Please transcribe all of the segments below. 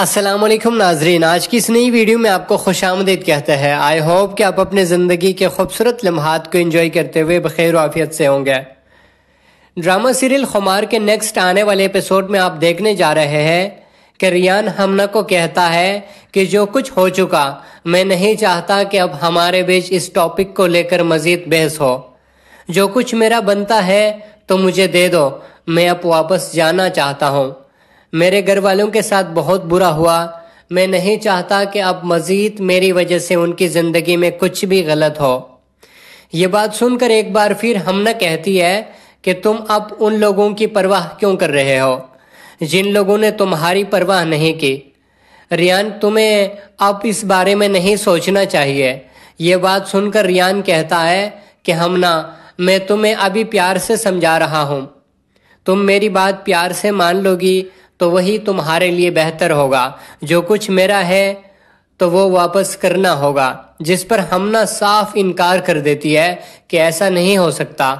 असलम नाजरीन आज की इस नई वीडियो में आपको खुश आमदीद कहते हैं आई होप कि आप अपने ज़िंदगी के खूबसूरत लम्हात को इन्जॉय करते हुए बखैर आफियत से होंगे ड्रामा सीरियल खुमार के नेक्स्ट आने वाले एपिसोड में आप देखने जा रहे हैं कि रियान हमना को कहता है कि जो कुछ हो चुका मैं नहीं चाहता कि अब हमारे बीच इस टॉपिक को लेकर मज़ीद बहस हो जो कुछ मेरा बनता है तो मुझे दे दो मैं अब वापस जाना चाहता हूँ मेरे घर वालों के साथ बहुत बुरा हुआ मैं नहीं चाहता कि अब मज़ीद मेरी वजह से उनकी ज़िंदगी में कुछ भी गलत हो यह बात सुनकर एक बार फिर हमना कहती है कि तुम अब उन लोगों की परवाह क्यों कर रहे हो जिन लोगों ने तुम्हारी परवाह नहीं की रियान तुम्हें अब इस बारे में नहीं सोचना चाहिए ये बात सुनकर रियान कहता है कि हमना मैं तुम्हें अभी प्यार से समझा रहा हूँ तुम मेरी बात प्यार से मान लोगी तो वही तुम्हारे लिए बेहतर होगा जो कुछ मेरा है तो वो वापस करना होगा जिस पर हमना साफ इनकार कर देती है कि ऐसा नहीं हो सकता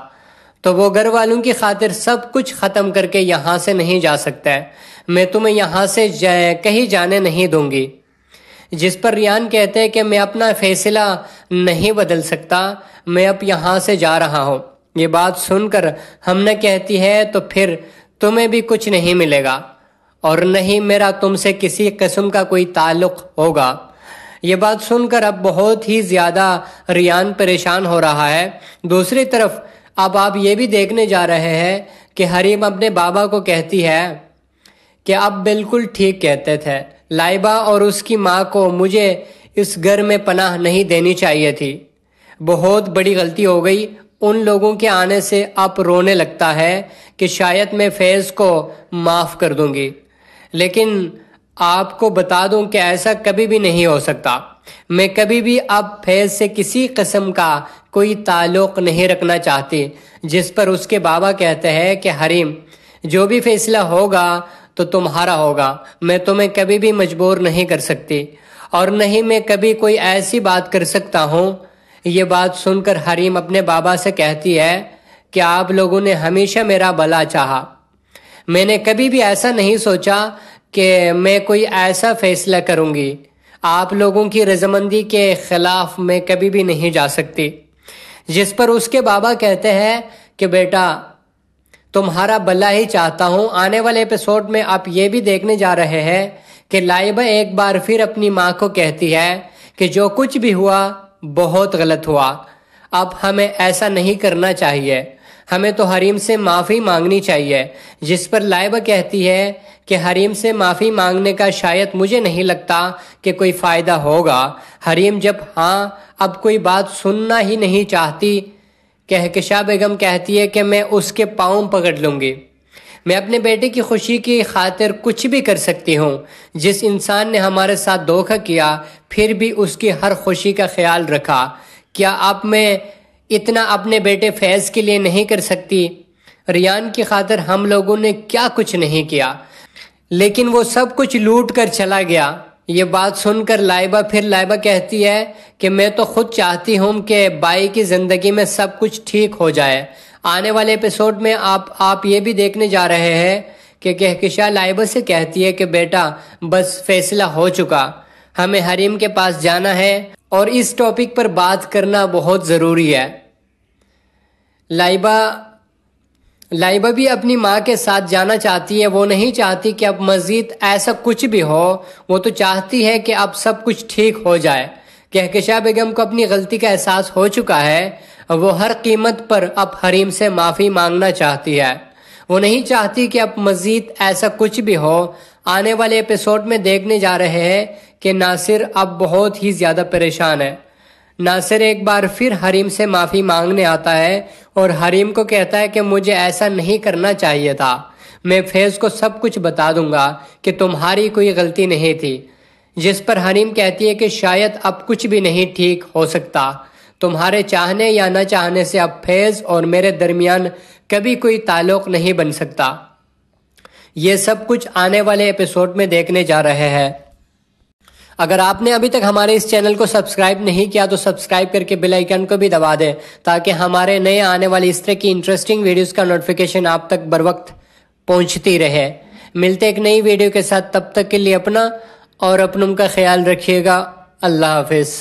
तो वो घर वालों की खातिर सब कुछ ख़त्म करके यहां से नहीं जा सकता मैं तुम्हें यहां से जा, कहीं जाने नहीं दूंगी जिस पर रियान कहते हैं कि मैं अपना फैसला नहीं बदल सकता मैं अब यहां से जा रहा हूं ये बात सुनकर हमने कहती है तो फिर तुम्हें भी कुछ नहीं मिलेगा और नहीं मेरा तुमसे किसी किस्म का कोई ताल्लुक होगा ये बात सुनकर अब बहुत ही ज़्यादा रियान परेशान हो रहा है दूसरी तरफ अब आप ये भी देखने जा रहे हैं कि हरीम अपने बाबा को कहती है कि आप बिल्कुल ठीक कहते थे लाइबा और उसकी माँ को मुझे इस घर में पनाह नहीं देनी चाहिए थी बहुत बड़ी गलती हो गई उन लोगों के आने से आप रोने लगता है कि शायद मैं फैज़ को माफ़ कर दूंगी लेकिन आपको बता दूं कि ऐसा कभी भी नहीं हो सकता मैं कभी भी अब फैज से किसी कस्म का कोई ताल्लुक नहीं रखना चाहती जिस पर उसके बाबा कहते हैं कि हरीम जो भी फैसला होगा तो तुम्हारा होगा मैं तुम्हें कभी भी मजबूर नहीं कर सकती और नहीं मैं कभी कोई ऐसी बात कर सकता हूँ ये बात सुनकर हरीम अपने बाबा से कहती है कि आप लोगों ने हमेशा मेरा भला चाहा मैंने कभी भी ऐसा नहीं सोचा कि मैं कोई ऐसा फैसला करूंगी आप लोगों की रजामंदी के खिलाफ मैं कभी भी नहीं जा सकती जिस पर उसके बाबा कहते हैं कि बेटा तुम्हारा भला ही चाहता हूं आने वाले एपिसोड में आप ये भी देखने जा रहे हैं कि लाइबा एक बार फिर अपनी माँ को कहती है कि जो कुछ भी हुआ बहुत गलत हुआ अब हमें ऐसा नहीं करना चाहिए हमें तो हरीम से माफ़ी मांगनी चाहिए जिस पर लाइबा कहती है कि हरीम से माफ़ी मांगने का शायद मुझे नहीं लगता कि कोई फ़ायदा होगा हरीम जब हाँ अब कोई बात सुनना ही नहीं चाहती कहकशा बेगम कहती है कि मैं उसके पाँव पकड़ लूँगी मैं अपने बेटे की खुशी की खातिर कुछ भी कर सकती हूँ जिस इंसान ने हमारे साथ धोखा किया फिर भी उसकी हर खुशी का ख्याल रखा क्या आप में इतना अपने बेटे फैज़ के लिए नहीं कर सकती रियान की खातर हम लोगों ने क्या कुछ नहीं किया लेकिन वो सब कुछ लूट कर चला गया ये बात सुनकर लाइबा फिर लाइबा कहती है कि मैं तो खुद चाहती हूँ कि बाई की ज़िंदगी में सब कुछ ठीक हो जाए आने वाले एपिसोड में आप आप ये भी देखने जा रहे हैं कि कहकशा लाइबा से कहती है कि बेटा बस फैसला हो चुका हमें हरीम के पास जाना है और इस टॉपिक पर बात करना बहुत ज़रूरी है लाइबा लाइबा भी अपनी माँ के साथ जाना चाहती है वो नहीं चाहती कि अब मज़ीद ऐसा कुछ भी हो वो तो चाहती है कि अब सब कुछ ठीक हो जाए कहकशा बेगम को अपनी गलती का एहसास हो चुका है वो हर कीमत पर अब हरीम से माफ़ी मांगना चाहती है वो नहीं चाहती कि अब मज़ीद ऐसा कुछ भी हो आने वाले एपिसोड में देखने जा रहे हैं कि नासिर अब बहुत ही ज़्यादा परेशान है नासिर एक बार फिर हरीम से माफ़ी मांगने आता है और हरीम को कहता है कि मुझे ऐसा नहीं करना चाहिए था मैं फैज़ को सब कुछ बता दूंगा कि तुम्हारी कोई गलती नहीं थी जिस पर हरीम कहती है कि शायद अब कुछ भी नहीं ठीक हो सकता तुम्हारे चाहने या न चाहने से अब फैज़ और मेरे दरमियान कभी कोई ताल्लुक नहीं बन सकता ये सब कुछ आने वाले एपिसोड में देखने जा रहे हैं अगर आपने अभी तक हमारे इस चैनल को सब्सक्राइब नहीं किया तो सब्सक्राइब करके बेल आइकन को भी दबा दें ताकि हमारे नए आने वाली इस तरह की इंटरेस्टिंग वीडियोस का नोटिफिकेशन आप तक बर वक्त पहुँचती रहे मिलते एक नई वीडियो के साथ तब तक के लिए अपना और अपनों का ख्याल रखिएगा अल्लाह हाफिज़